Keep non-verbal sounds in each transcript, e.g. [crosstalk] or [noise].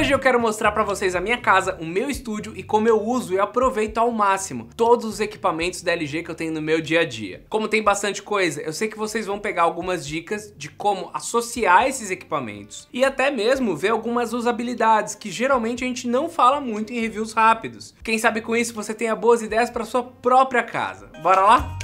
Hoje eu quero mostrar para vocês a minha casa, o meu estúdio e como eu uso e aproveito ao máximo todos os equipamentos da LG que eu tenho no meu dia a dia. Como tem bastante coisa, eu sei que vocês vão pegar algumas dicas de como associar esses equipamentos e até mesmo ver algumas usabilidades que geralmente a gente não fala muito em reviews rápidos. Quem sabe com isso você tenha boas ideias para sua própria casa. Bora lá?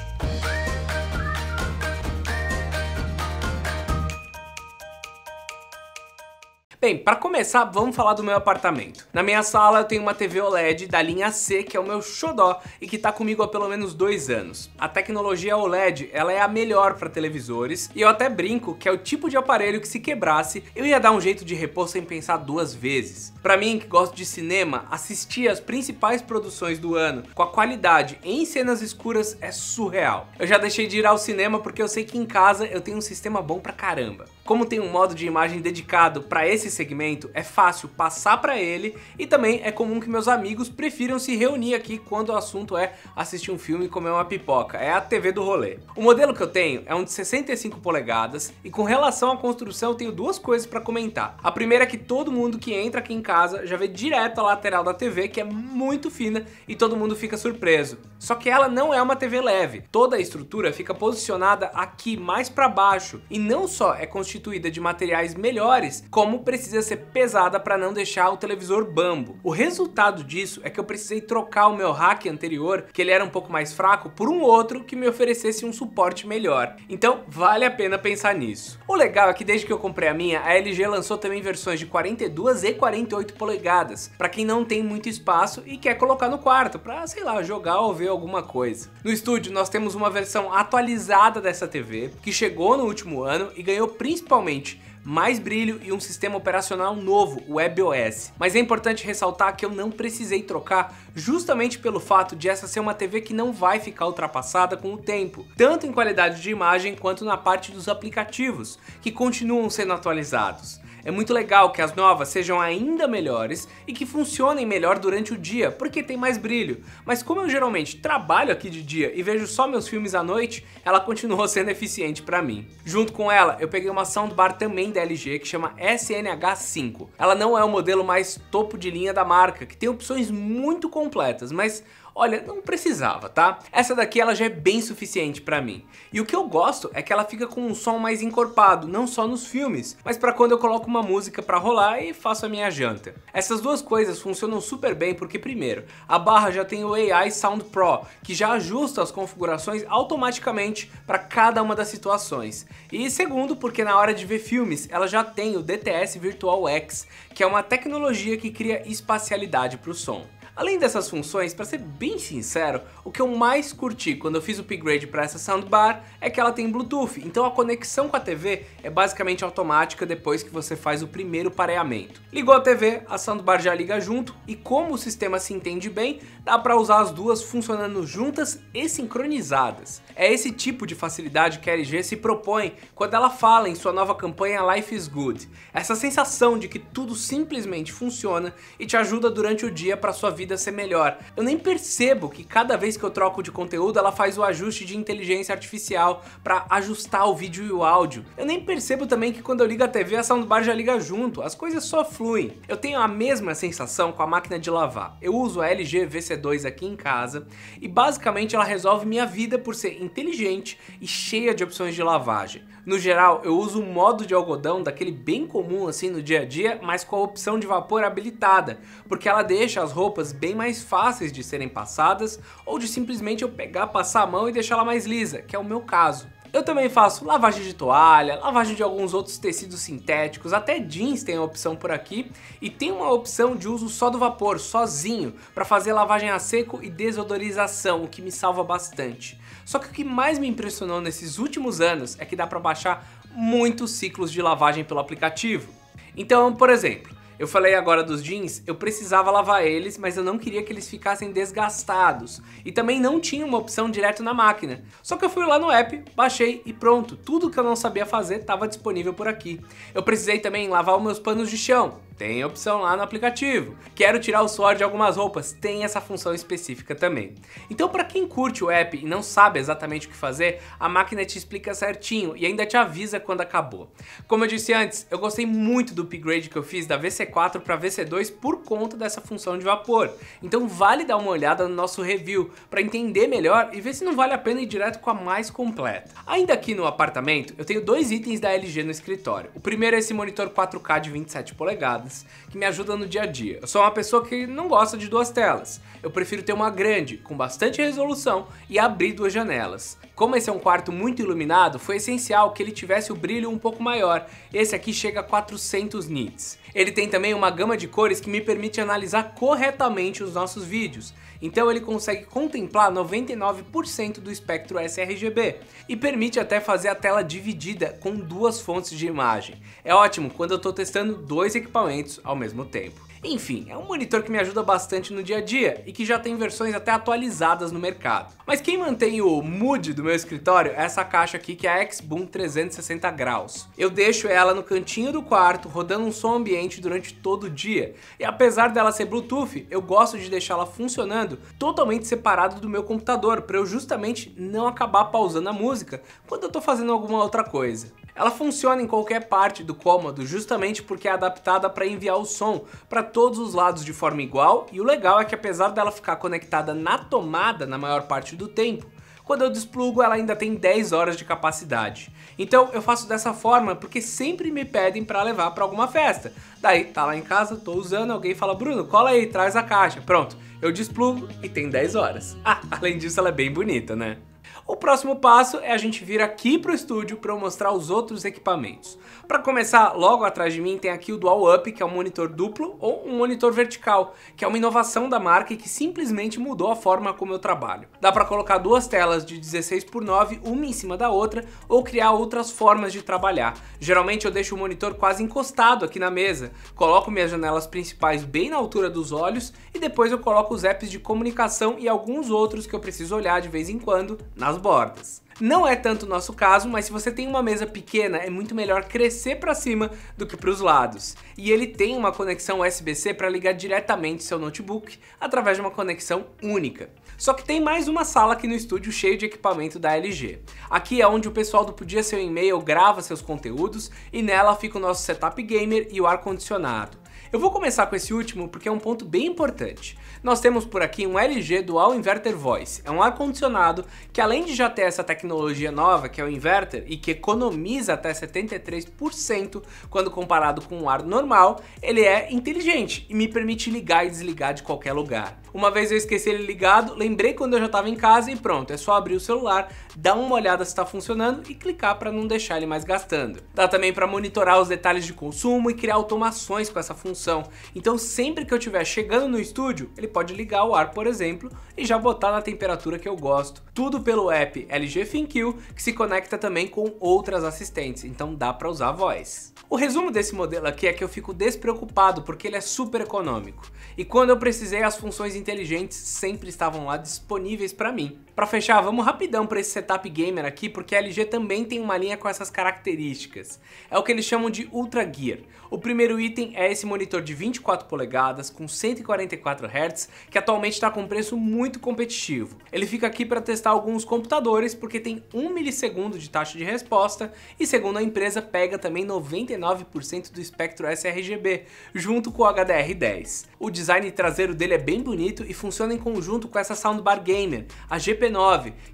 Bem, para começar, vamos falar do meu apartamento. Na minha sala eu tenho uma TV OLED da linha C, que é o meu xodó e que tá comigo há pelo menos dois anos. A tecnologia OLED, ela é a melhor para televisores e eu até brinco que é o tipo de aparelho que se quebrasse, eu ia dar um jeito de repor sem pensar duas vezes. Para mim, que gosto de cinema, assistir as principais produções do ano com a qualidade em cenas escuras é surreal. Eu já deixei de ir ao cinema porque eu sei que em casa eu tenho um sistema bom pra caramba. Como tem um modo de imagem dedicado para esse segmento, é fácil passar para ele e também é comum que meus amigos prefiram se reunir aqui quando o assunto é assistir um filme e comer uma pipoca. É a TV do rolê. O modelo que eu tenho é um de 65 polegadas e com relação à construção eu tenho duas coisas para comentar. A primeira é que todo mundo que entra aqui em casa já vê direto a lateral da TV que é muito fina e todo mundo fica surpreso. Só que ela não é uma TV leve. Toda a estrutura fica posicionada aqui mais para baixo e não só é constituída de materiais melhores, como precisa ser pesada para não deixar o televisor bambo. O resultado disso é que eu precisei trocar o meu rack anterior, que ele era um pouco mais fraco, por um outro que me oferecesse um suporte melhor. Então vale a pena pensar nisso. O legal é que desde que eu comprei a minha, a LG lançou também versões de 42 e 48 polegadas, para quem não tem muito espaço e quer colocar no quarto para, sei lá, jogar ou ver alguma coisa. No estúdio, nós temos uma versão atualizada dessa TV, que chegou no último ano e ganhou principalmente mais brilho e um sistema operacional novo, o WebOS. Mas é importante ressaltar que eu não precisei trocar, justamente pelo fato de essa ser uma TV que não vai ficar ultrapassada com o tempo, tanto em qualidade de imagem quanto na parte dos aplicativos, que continuam sendo atualizados. É muito legal que as novas sejam ainda melhores e que funcionem melhor durante o dia, porque tem mais brilho. Mas como eu geralmente trabalho aqui de dia e vejo só meus filmes à noite, ela continuou [laughs] sendo eficiente para mim. Junto com ela, eu peguei uma soundbar também da LG que chama SNH5. Ela não é o modelo mais topo de linha da marca, que tem opções muito completas, mas Olha, não precisava, tá? Essa daqui ela já é bem suficiente pra mim. E o que eu gosto é que ela fica com um som mais encorpado, não só nos filmes, mas pra quando eu coloco uma música pra rolar e faço a minha janta. Essas duas coisas funcionam super bem porque primeiro, a barra já tem o AI Sound Pro, que já ajusta as configurações automaticamente para cada uma das situações. E segundo, porque na hora de ver filmes, ela já tem o DTS Virtual X, que é uma tecnologia que cria espacialidade para o som. Além dessas funções, para ser bem sincero, o que eu mais curti quando eu fiz o upgrade para essa soundbar é que ela tem Bluetooth, então a conexão com a TV é basicamente automática depois que você faz o primeiro pareamento. Ligou a TV, a soundbar já liga junto e como o sistema se entende bem, dá para usar as duas funcionando juntas e sincronizadas. É esse tipo de facilidade que a LG se propõe quando ela fala em sua nova campanha Life is Good. Essa sensação de que tudo simplesmente funciona e te ajuda durante o dia para sua vida vida ser melhor. Eu nem percebo que cada vez que eu troco de conteúdo, ela faz o ajuste de inteligência artificial para ajustar o vídeo e o áudio. Eu nem percebo também que quando eu ligo a TV, a soundbar já liga junto. As coisas só fluem. Eu tenho a mesma sensação com a máquina de lavar. Eu uso a LG VC2 aqui em casa e basicamente ela resolve minha vida por ser inteligente e cheia de opções de lavagem. No geral, eu uso um modo de algodão daquele bem comum assim no dia a dia, mas com a opção de vapor habilitada, porque ela deixa as roupas bem mais fáceis de serem passadas ou de simplesmente eu pegar, passar a mão e deixar ela mais lisa, que é o meu caso. Eu também faço lavagem de toalha, lavagem de alguns outros tecidos sintéticos, até jeans tem a opção por aqui, e tem uma opção de uso só do vapor, sozinho, para fazer lavagem a seco e desodorização, o que me salva bastante. Só que o que mais me impressionou nesses últimos anos é que dá para baixar muitos ciclos de lavagem pelo aplicativo. Então, por exemplo, eu falei agora dos jeans, eu precisava lavar eles, mas eu não queria que eles ficassem desgastados. E também não tinha uma opção direto na máquina. Só que eu fui lá no app, baixei e pronto, tudo que eu não sabia fazer estava disponível por aqui. Eu precisei também lavar os meus panos de chão. Tem a opção lá no aplicativo. Quero tirar o suor de algumas roupas, tem essa função específica também. Então, para quem curte o app e não sabe exatamente o que fazer, a máquina te explica certinho e ainda te avisa quando acabou. Como eu disse antes, eu gostei muito do upgrade que eu fiz da VC4 para VC2 por conta dessa função de vapor. Então, vale dar uma olhada no nosso review para entender melhor e ver se não vale a pena ir direto com a mais completa. Ainda aqui no apartamento, eu tenho dois itens da LG no escritório. O primeiro é esse monitor 4K de 27 polegadas que me ajudam no dia a dia. Eu sou uma pessoa que não gosta de duas telas. Eu prefiro ter uma grande, com bastante resolução e abrir duas janelas. Como esse é um quarto muito iluminado, foi essencial que ele tivesse o brilho um pouco maior. Esse aqui chega a 400 nits. Ele tem também uma gama de cores que me permite analisar corretamente os nossos vídeos. Então ele consegue contemplar 99% do espectro sRGB e permite até fazer a tela dividida com duas fontes de imagem. É ótimo quando eu estou testando dois equipamentos equipamentos ao mesmo tempo. Enfim, é um monitor que me ajuda bastante no dia a dia e que já tem versões até atualizadas no mercado. Mas quem mantém o mood do meu escritório é essa caixa aqui que é a Xboom 360 graus. Eu deixo ela no cantinho do quarto, rodando um som ambiente durante todo o dia. E apesar dela ser Bluetooth, eu gosto de deixá-la funcionando totalmente separado do meu computador, para eu justamente não acabar pausando a música quando eu estou fazendo alguma outra coisa. Ela funciona em qualquer parte do cômodo justamente porque é adaptada para enviar o som para todos os lados de forma igual e o legal é que apesar dela ficar conectada na tomada na maior parte do tempo, quando eu desplugo ela ainda tem 10 horas de capacidade. Então eu faço dessa forma porque sempre me pedem para levar para alguma festa. Daí tá lá em casa, tô usando, alguém fala: "Bruno, cola aí, traz a caixa". Pronto, eu desplugo e tem 10 horas. Ah, [laughs] além disso ela é bem bonita, né? O próximo passo é a gente vir aqui para o estúdio para eu mostrar os outros equipamentos. Para começar, logo atrás de mim tem aqui o Dual Up, que é um monitor duplo ou um monitor vertical, que é uma inovação da marca e que simplesmente mudou a forma como eu trabalho. Dá para colocar duas telas de 16 por 9, uma em cima da outra, ou criar outras formas de trabalhar. Geralmente eu deixo o monitor quase encostado aqui na mesa, coloco minhas janelas principais bem na altura dos olhos e depois eu coloco os apps de comunicação e alguns outros que eu preciso olhar de vez em quando nas bordas. Não é tanto o nosso caso, mas se você tem uma mesa pequena, é muito melhor crescer para cima do que para os lados. E ele tem uma conexão USB-C para ligar diretamente seu notebook através de uma conexão única. Só que tem mais uma sala aqui no estúdio cheio de equipamento da LG. Aqui é onde o pessoal do Podia Seu E-mail grava seus conteúdos e nela fica o nosso setup gamer e o ar-condicionado. Eu vou começar com esse último porque é um ponto bem importante. Nós temos por aqui um LG Dual Inverter Voice. É um ar-condicionado que além de já ter essa tecnologia nova, que é o inverter, e que economiza até 73% quando comparado com um ar normal, ele é inteligente e me permite ligar e desligar de qualquer lugar. Uma vez eu esqueci ele ligado, lembrei quando eu já estava em casa e pronto, é só abrir o celular, dar uma olhada se está funcionando e clicar para não deixar ele mais gastando. Dá também para monitorar os detalhes de consumo e criar automações com essa função. Então sempre que eu estiver chegando no estúdio, ele pode ligar o ar, por exemplo, e já botar na temperatura que eu gosto. Tudo pelo app LG ThinQ que se conecta também com outras assistentes, então dá para usar a voz. O resumo desse modelo aqui é que eu fico despreocupado porque ele é super econômico. E quando eu precisei as funções inteligentes sempre estavam lá disponíveis para mim. Para fechar, vamos rapidão para esse setup gamer aqui, porque a LG também tem uma linha com essas características. É o que eles chamam de Ultra Gear. O primeiro item é esse monitor de 24 polegadas com 144 Hz, que atualmente está com preço muito competitivo. Ele fica aqui para testar alguns computadores, porque tem 1 milissegundo de taxa de resposta e segundo a empresa pega também 99% do espectro sRGB, junto com o HDR10. O design traseiro dele é bem bonito e funciona em conjunto com essa soundbar gamer, a GP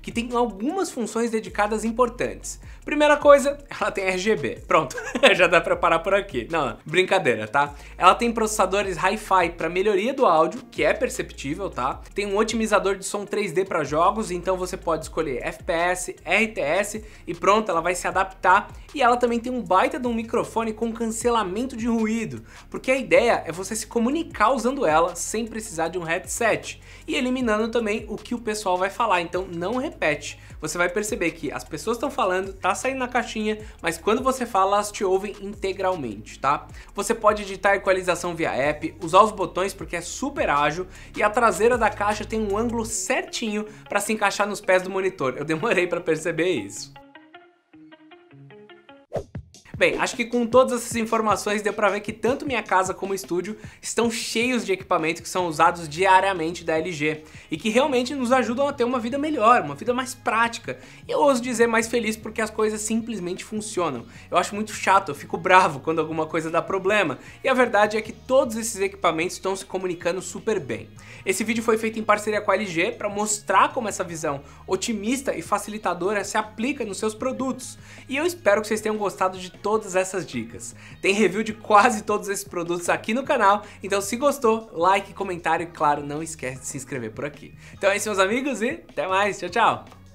que tem algumas funções dedicadas importantes. Primeira coisa, ela tem RGB. Pronto, [laughs] já dá pra parar por aqui. Não, brincadeira, tá? Ela tem processadores Hi-Fi para melhoria do áudio, que é perceptível, tá? Tem um otimizador de som 3D para jogos, então você pode escolher FPS, RTS e pronto, ela vai se adaptar. E ela também tem um baita de um microfone com cancelamento de ruído, porque a ideia é você se comunicar usando ela sem precisar de um headset e eliminando também o que o pessoal vai falar então não repete. Você vai perceber que as pessoas estão falando, tá saindo na caixinha, mas quando você fala, elas te ouvem integralmente, tá? Você pode editar a equalização via app, usar os botões porque é super ágil e a traseira da caixa tem um ângulo certinho para se encaixar nos pés do monitor. Eu demorei para perceber isso bem, acho que com todas essas informações deu pra ver que tanto minha casa como estúdio estão cheios de equipamentos que são usados diariamente da LG e que realmente nos ajudam a ter uma vida melhor, uma vida mais prática. E eu ouso dizer mais feliz porque as coisas simplesmente funcionam. Eu acho muito chato, eu fico bravo quando alguma coisa dá problema. E a verdade é que todos esses equipamentos estão se comunicando super bem. Esse vídeo foi feito em parceria com a LG para mostrar como essa visão otimista e facilitadora se aplica nos seus produtos. E eu espero que vocês tenham gostado de todo todas essas dicas. Tem review de quase todos esses produtos aqui no canal, então se gostou, like, comentário e claro, não esquece de se inscrever por aqui. Então é isso meus amigos e até mais, tchau tchau!